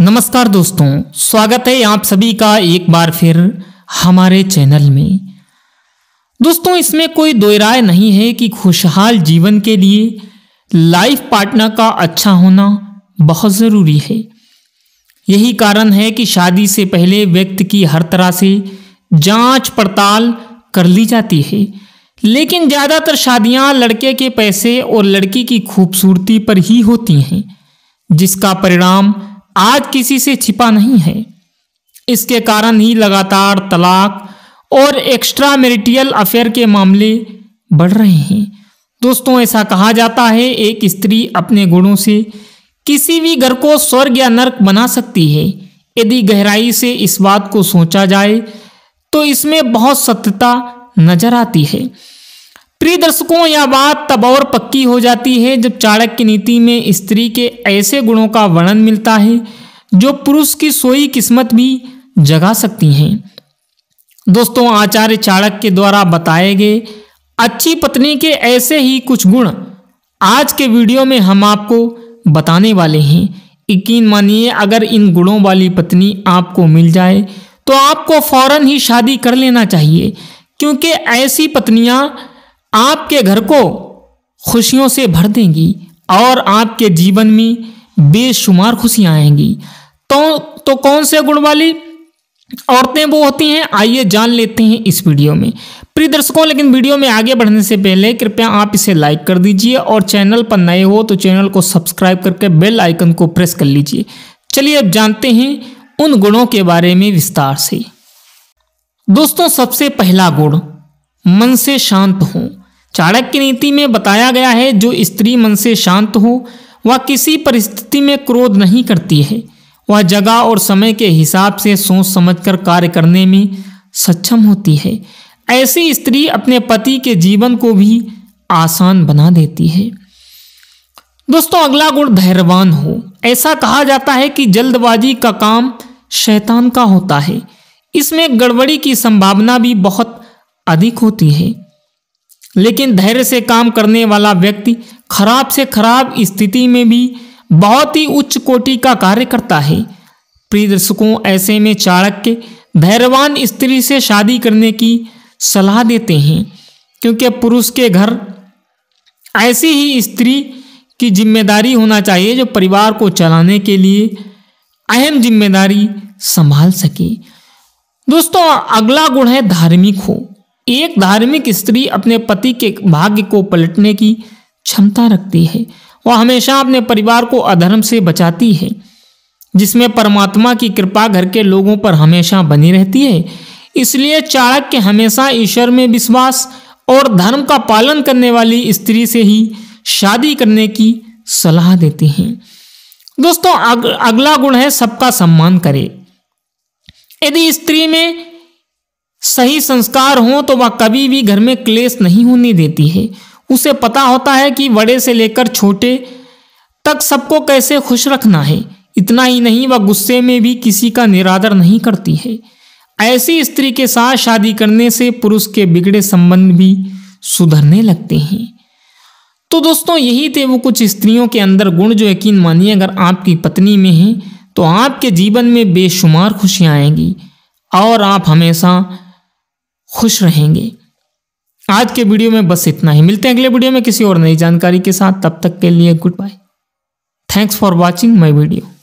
नमस्कार दोस्तों स्वागत है आप सभी का एक बार फिर हमारे चैनल में दोस्तों इसमें कोई दो राय नहीं है कि खुशहाल जीवन के लिए लाइफ पार्टनर का अच्छा होना बहुत ज़रूरी है यही कारण है कि शादी से पहले व्यक्ति की हर तरह से जांच पड़ताल कर ली जाती है लेकिन ज़्यादातर शादियां लड़के के पैसे और लड़की की खूबसूरती पर ही होती हैं जिसका परिणाम आज किसी से छिपा नहीं है इसके कारण ही लगातार तलाक और एक्स्ट्रा मेरिटियल अफेयर के मामले बढ़ रहे हैं दोस्तों ऐसा कहा जाता है एक स्त्री अपने गुणों से किसी भी घर को स्वर्ग या नर्क बना सकती है यदि गहराई से इस बात को सोचा जाए तो इसमें बहुत सत्यता नजर आती है प्रिय दर्शकों यह बात तब और पक्की हो जाती है जब चाणक्य नीति में स्त्री के ऐसे गुणों का वर्णन मिलता है जो पुरुष की सोई किस्मत भी जगा सकती हैं दोस्तों आचार्य चाणक के द्वारा बताए गए अच्छी पत्नी के ऐसे ही कुछ गुण आज के वीडियो में हम आपको बताने वाले हैं यकीन मानिए अगर इन गुणों वाली पत्नी आपको मिल जाए तो आपको फौरन ही शादी कर लेना चाहिए क्योंकि ऐसी पत्नियां आपके घर को खुशियों से भर देंगी और आपके जीवन में बेशुमार खुशियां आएंगी तो, तो कौन से गुण वाली औरतें वो होती हैं आइए जान लेते हैं इस वीडियो में प्रिय दर्शकों लेकिन वीडियो में आगे बढ़ने से पहले कृपया आप इसे लाइक कर दीजिए और चैनल पर नए हो तो चैनल को सब्सक्राइब करके बेल आइकन को प्रेस कर लीजिए चलिए अब जानते हैं उन गुणों के बारे में विस्तार से दोस्तों सबसे पहला गुण मन से शांत हो चाणक्य नीति में बताया गया है जो स्त्री मन से शांत हो वह किसी परिस्थिति में क्रोध नहीं करती है वह जगह और समय के हिसाब से सोच समझकर कार्य करने में सक्षम होती है ऐसी स्त्री अपने पति के जीवन को भी आसान बना देती है दोस्तों अगला गुण धैर्यवान हो ऐसा कहा जाता है कि जल्दबाजी का काम शैतान का होता है इसमें गड़बड़ी की संभावना भी बहुत अधिक होती है लेकिन धैर्य से काम करने वाला व्यक्ति खराब से खराब स्थिति में भी बहुत ही उच्च कोटि का कार्य करता है प्रिय दर्शकों ऐसे में चाणक्य भैरवान स्त्री से शादी करने की सलाह देते हैं क्योंकि पुरुष के घर ऐसी ही स्त्री की जिम्मेदारी होना चाहिए जो परिवार को चलाने के लिए अहम जिम्मेदारी संभाल सके दोस्तों अगला गुण है धार्मिक हो एक धार्मिक स्त्री अपने पति के भाग्य को पलटने की क्षमता रखती है वह हमेशा अपने परिवार को अधर्म से बचाती है जिसमें परमात्मा की कृपा घर के लोगों पर हमेशा बनी रहती है इसलिए चाणक्य हमेशा ईश्वर में विश्वास और धर्म का पालन करने वाली स्त्री से ही शादी करने की सलाह देते हैं दोस्तों अग, अगला गुण है सबका सम्मान करे यदि स्त्री में सही संस्कार हो तो वह कभी भी घर में क्लेश नहीं होने देती है उसे पता होता है कि बड़े से लेकर छोटे तक सबको कैसे खुश रखना है इतना ही नहीं वह गुस्से में भी किसी का निरादर नहीं करती है ऐसी स्त्री के साथ शादी करने से पुरुष के बिगड़े संबंध भी सुधरने लगते हैं तो दोस्तों यही थे वो कुछ स्त्रियों के अंदर गुण जो यकीन मानिए अगर आपकी पत्नी में हैं तो आपके जीवन में बेशुमार खुशियाँ आएंगी और आप हमेशा खुश रहेंगे आज के वीडियो में बस इतना ही मिलते हैं अगले वीडियो में किसी और नई जानकारी के साथ तब तक के लिए goodbye thanks for watching my video